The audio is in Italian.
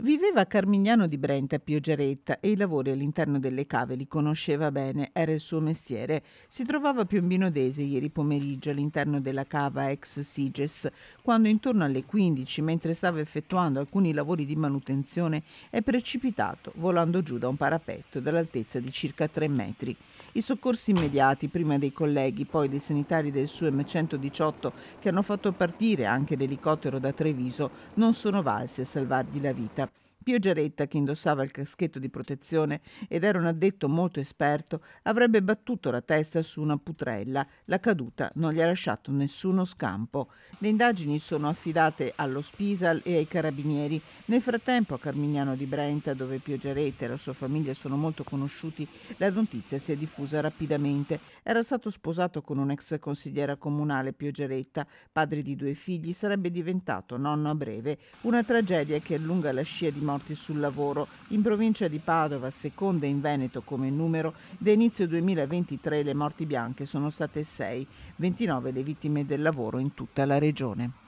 Viveva a Carmignano di Brenta a Pioggeretta e i lavori all'interno delle cave li conosceva bene, era il suo mestiere. Si trovava a Piombinodese ieri pomeriggio all'interno della cava ex Siges, quando intorno alle 15, mentre stava effettuando alcuni lavori di manutenzione, è precipitato, volando giù da un parapetto dall'altezza di circa 3 metri. I soccorsi immediati, prima dei colleghi, poi dei sanitari del suo m 118, che hanno fatto partire anche l'elicottero da Treviso, non sono valsi a salvargli la vita. Pio Geretta, che indossava il caschetto di protezione ed era un addetto molto esperto, avrebbe battuto la testa su una putrella. La caduta non gli ha lasciato nessuno scampo. Le indagini sono affidate allo Spisal e ai carabinieri. Nel frattempo a Carmignano di Brenta, dove Pio Geretta e la sua famiglia sono molto conosciuti, la notizia si è diffusa rapidamente. Era stato sposato con un'ex consigliera comunale Pio Geretta, padre di due figli, sarebbe diventato nonno a breve. Una tragedia che allunga la scia di morte morti sul lavoro. In provincia di Padova, seconda in Veneto come numero, da inizio 2023 le morti bianche sono state 6, 29 le vittime del lavoro in tutta la regione.